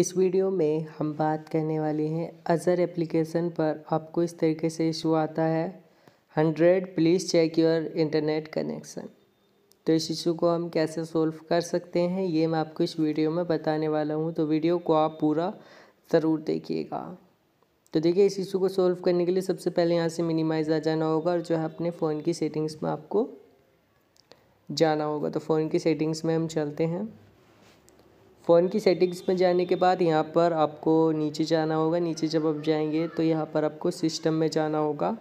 इस वीडियो में हम बात करने वाले हैं अज़र एप्लीकेशन पर आपको इस तरीके से इशू आता है hundred please check your internet connection तो इस इशू को हम कैसे सोल्व कर सकते हैं ये मैं आपको इस वीडियो में बताने वाला हूँ तो वीडियो को आप पूरा ज़रूर देखिएगा तो देखिए इस इशू को सोल्व करने के लिए सबसे पहले यहाँ से मिनिमाइज आ जाना होगा और जो है अपने फ़ोन की सेटिंग्स में आपको जाना होगा तो फ़ोन की सेटिंग्स में हम चलते हैं फ़ोन की सेटिंग्स में जाने के बाद यहाँ पर आपको नीचे जाना होगा नीचे जब आप जाएंगे तो यहाँ पर आपको सिस्टम में जाना होगा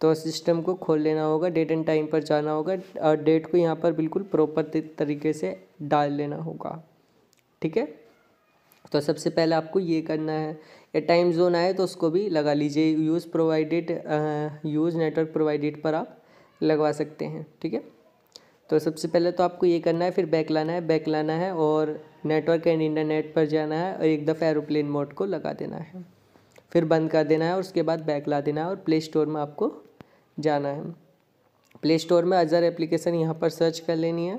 तो सिस्टम को खोल लेना होगा डेट एंड टाइम पर जाना होगा और डेट को यहाँ पर बिल्कुल प्रॉपर तरीके से डाल लेना होगा ठीक है तो सबसे पहले आपको ये करना है या टाइम जोन आए तो उसको भी लगा लीजिए use provided use network provided पर आप लगवा सकते हैं ठीक है तो सबसे पहले तो आपको ये करना है फिर बैक लाना है बैक लाना है और नेटवर्क एंड इंटरनेट पर जाना है और एक दफ़ा एरोप्लेन मोड को लगा देना है फिर बंद कर देना है और उसके बाद बैक ला देना है और प्ले स्टोर में आपको जाना है प्ले स्टोर में अजर एप्लीकेशन यहाँ पर सर्च कर लेनी है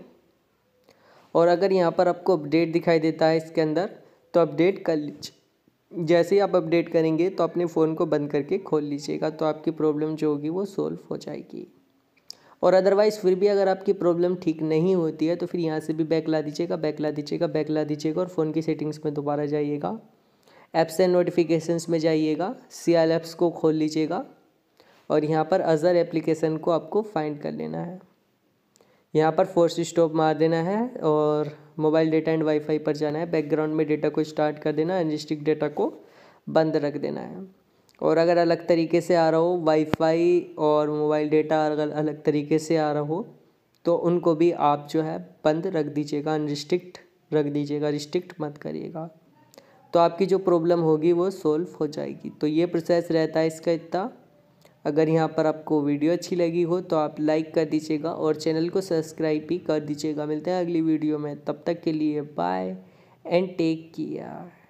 और अगर यहाँ पर आपको अपडेट दिखाई देता है इसके अंदर तो अपडेट कर लीजिए जैसे ही आप अपडेट करेंगे तो अपने फ़ोन को बंद करके खोल लीजिएगा तो आपकी प्रॉब्लम जो होगी वो सॉल्व हो जाएगी और अदरवाइज़ फिर भी अगर आपकी प्रॉब्लम ठीक नहीं होती है तो फिर यहाँ से भी बैक ला दीजिएगा बैक ला दीजिएगा बैक ला दीजिएगा और फ़ोन की सेटिंग्स में दोबारा जाइएगा ऐप्स एंड नोटिफिकेशंस में जाइएगा सी एल एप्स को खोल लीजिएगा और यहाँ पर अज़र एप्लीकेशन को आपको फाइंड कर लेना है यहाँ पर फोर्स स्टॉप मार देना है और मोबाइल डेटा एंड वाईफाई पर जाना है बैकग्राउंड में डेटा को स्टार्ट कर देना अनरिस्ट्रिक्ट डेटा को बंद रख देना है और अगर अलग तरीके से आ रहा हो वाईफाई और मोबाइल डेटा अगर अलग तरीके से आ रहा हो तो उनको भी आप जो है बंद रख दीजिएगा अनरिस्ट्रिक्ट रख दीजिएगा रिस्ट्रिक्ट मत करिएगा तो आपकी जो प्रॉब्लम होगी वो सोल्व हो जाएगी तो ये प्रोसेस रहता है इसका इतना अगर यहाँ पर आपको वीडियो अच्छी लगी हो तो आप लाइक कर दीजिएगा और चैनल को सब्सक्राइब भी कर दीजिएगा मिलते हैं अगली वीडियो में तब तक के लिए बाय एंड टेक केयर